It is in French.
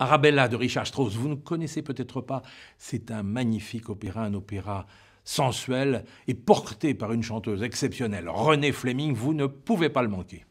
Arabella de Richard Strauss, vous ne connaissez peut-être pas, c'est un magnifique opéra, un opéra sensuel et porté par une chanteuse exceptionnelle, Renée Fleming, vous ne pouvez pas le manquer.